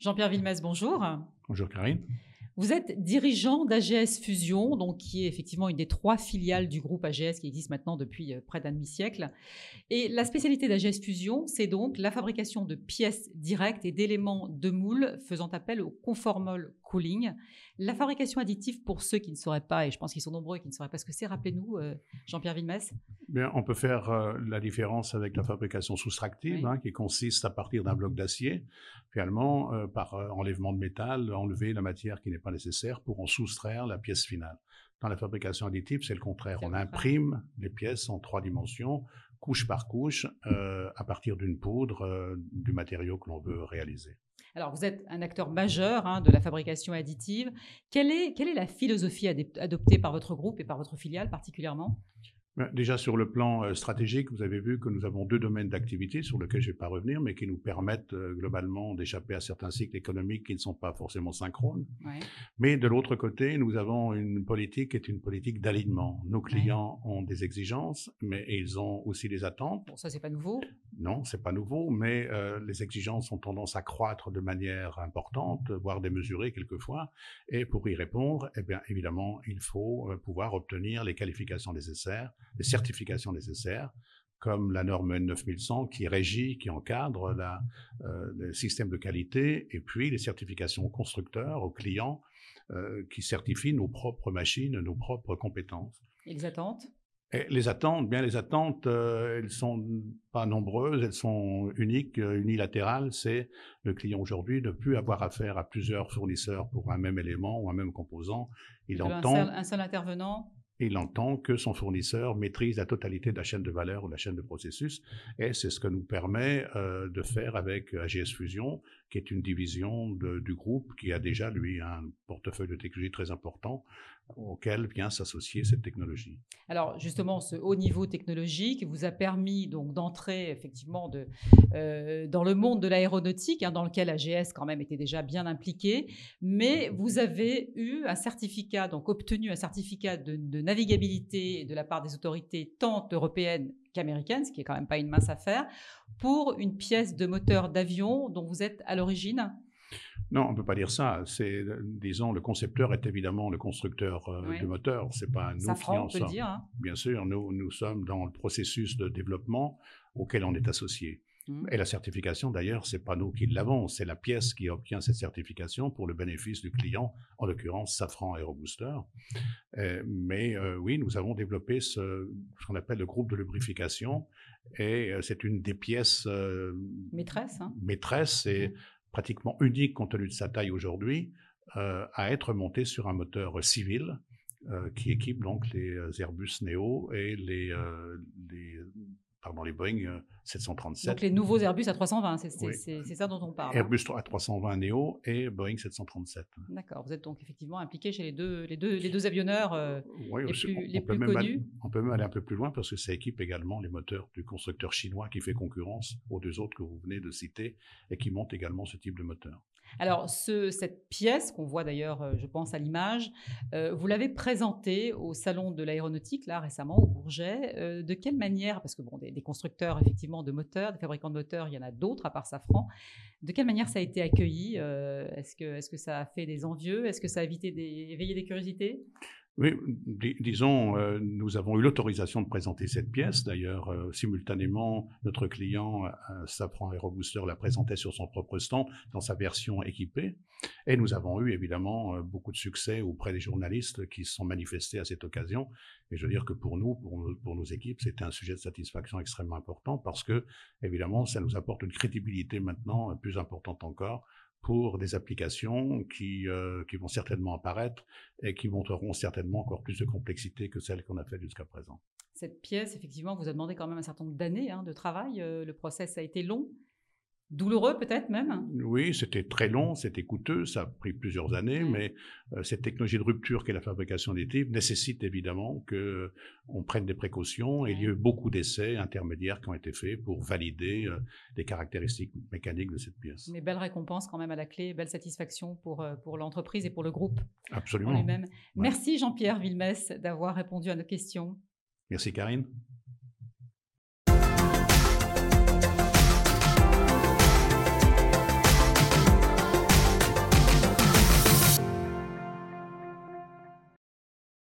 Jean-Pierre villemès bonjour. Bonjour Karine. Vous êtes dirigeant d'AGS Fusion, donc qui est effectivement une des trois filiales du groupe AGS qui existe maintenant depuis euh, près d'un demi-siècle. Et la spécialité d'AGS Fusion, c'est donc la fabrication de pièces directes et d'éléments de moule faisant appel au conformol cooling. La fabrication additive, pour ceux qui ne sauraient pas, et je pense qu'ils sont nombreux qui ne sauraient pas ce que c'est, rappelez-nous, euh, Jean-Pierre Villemesse. Bien, on peut faire euh, la différence avec la fabrication soustractive, hein, qui consiste à partir d'un bloc d'acier, finalement, euh, par enlèvement de métal, enlever la matière qui n'est pas nécessaire pour en soustraire la pièce finale. Dans la fabrication additive, c'est le contraire. On imprime les pièces en trois dimensions, couche par couche, à partir d'une poudre du matériau que l'on veut réaliser. Alors, vous êtes un acteur majeur hein, de la fabrication additive. quelle est la philosophie adoptée par votre groupe et par votre filiale particulièrement Déjà sur le plan euh, stratégique, vous avez vu que nous avons deux domaines d'activité sur lesquels je ne vais pas revenir, mais qui nous permettent euh, globalement d'échapper à certains cycles économiques qui ne sont pas forcément synchrones. Mais de l'autre côté, nous avons une politique qui est une politique d'alignement. Nos clients ont des exigences, mais ils ont aussi des attentes. Bon, ça c'est pas nouveau. Non, c'est pas nouveau, mais euh, les exigences ont tendance à croître de manière importante, voire démesurée quelquefois. Et pour y répondre, eh bien évidemment, il faut pouvoir obtenir les qualifications nécessaires les certifications nécessaires, comme la norme 9100 qui régit, qui encadre la, euh, le système de qualité, et puis les certifications aux constructeurs, aux clients, euh, qui certifient nos propres machines, nos propres compétences. Et les attentes les attentes, bien les attentes, euh, elles sont pas nombreuses, elles sont uniques, unilatérales. C'est le client aujourd'hui ne plus avoir affaire à plusieurs fournisseurs pour un même élément ou un même composant. Il entend un seul intervenant il entend que son fournisseur maîtrise la totalité de la chaîne de valeur ou la chaîne de processus. Et c'est ce que nous permet euh, de faire avec euh, AGS Fusion, qui est une division du groupe qui a déjà, lui, un portefeuille de technologie très important auquel vient s'associer cette technologie. Alors justement, ce haut niveau technologique vous a permis donc d'entrer effectivement euh, dans le monde de l'aéronautique, hein, dans lequel AGS quand même était déjà bien impliqué, mais vous avez eu un certificat, donc obtenu un certificat de, navigabilité de la part des autorités tant européennes qu'américaines, ce qui est quand même pas une mince affaire, pour une pièce de moteur d'avion dont vous êtes à l'origine. Non, on ne peut pas dire ça. C'est, euh, disons, le concepteur est évidemment le constructeur euh, du moteur. C'est pas nous qui en on peut dire, hein. Bien sûr, nous, nous sommes dans le processus de développement auquel on est mmh. associé. Mmh. Et la certification, d'ailleurs, c'est pas nous qui l'avons, c'est la pièce qui obtient cette certification pour le bénéfice du client, en l'occurrence Safran Aerobooster. Euh, mais euh, oui, nous avons développé ce, qu'on appelle le groupe de lubrification, et c'est une des pièces maîtresse. Hein. Maîtresse, et mmh pratiquement unique compte tenu de sa taille aujourd'hui, euh, à être monté sur un moteur civil euh, qui équipe donc les euh, Airbus Neo et les pardon, les Boeing 737. Euh, donc les nouveaux Airbus A320, c'est ça dont on parle. Hein. Airbus A320 Neo et Boeing 737. D'accord, vous êtes donc effectivement impliqué chez les deux, les deux, les deux avionneurs euh, les plus, on, connus. on peut même aller un peu plus loin parce que ça équipe également les moteurs du constructeur chinois qui fait concurrence aux deux autres que vous venez de citer et qui montent également ce type de moteur. Alors, ce, cette pièce, qu'on voit d'ailleurs, euh, je pense, à l'image, vous l'avez présentée au Salon de l'aéronautique, là, récemment, au Bourget. de quelle manière Parce que, bon, des, constructeurs effectivement de moteurs, des fabricants de moteurs, il y en a d'autres à part Safran. De quelle manière ça a été accueilli euh, Est-ce que, est que ça a fait des envieux Est-ce que ça a évité éveillé des curiosités oui, disons, euh, nous avons eu l'autorisation de présenter cette pièce. D'ailleurs, euh, simultanément, notre client, Sapran euh, Safran Aerobooster, la présentait sur son propre stand dans sa version équipée. Et nous avons eu évidemment beaucoup de succès auprès des journalistes qui se sont manifestés à cette occasion. Et je veux dire que pour nous, pour nos équipes, c'était un sujet de satisfaction extrêmement important parce que, évidemment, ça nous apporte une crédibilité maintenant plus importante encore pour des applications euh, qui, vont certainement apparaître et qui montreront certainement encore plus de complexité que celles qu'on a faite jusqu'à présent. Cette pièce, effectivement, vous a demandé quand même un certain nombre d'années hein, de travail. Euh, le process a été long douloureux peut-être même Oui, c'était très long, c'était coûteux, ça a pris plusieurs années, mm. mais euh, cette technologie de rupture qu'est la fabrication des types nécessite évidemment que euh, on prenne des précautions et il y a eu beaucoup d'essais intermédiaires qui ont été faits pour valider euh, les caractéristiques mécaniques de cette pièce. Mais belle récompense quand même à la clé, belle satisfaction pour, pour l'entreprise et pour le groupe. Absolument. Merci Jean-Pierre Villemès d'avoir répondu à nos questions. Merci Karine.